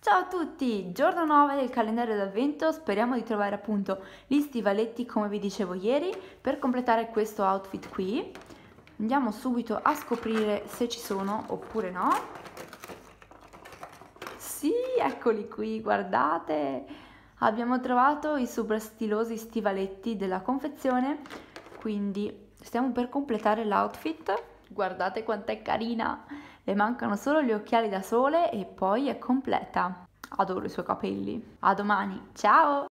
Ciao a tutti, giorno 9 del calendario d'avvento, speriamo di trovare appunto gli stivaletti come vi dicevo ieri per completare questo outfit qui. Andiamo subito a scoprire se ci sono oppure no. Sì, eccoli qui, guardate! Abbiamo trovato i super stilosi stivaletti della confezione, quindi stiamo per completare l'outfit. Guardate quant'è carina! Le mancano solo gli occhiali da sole e poi è completa. Adoro i suoi capelli. A domani, ciao!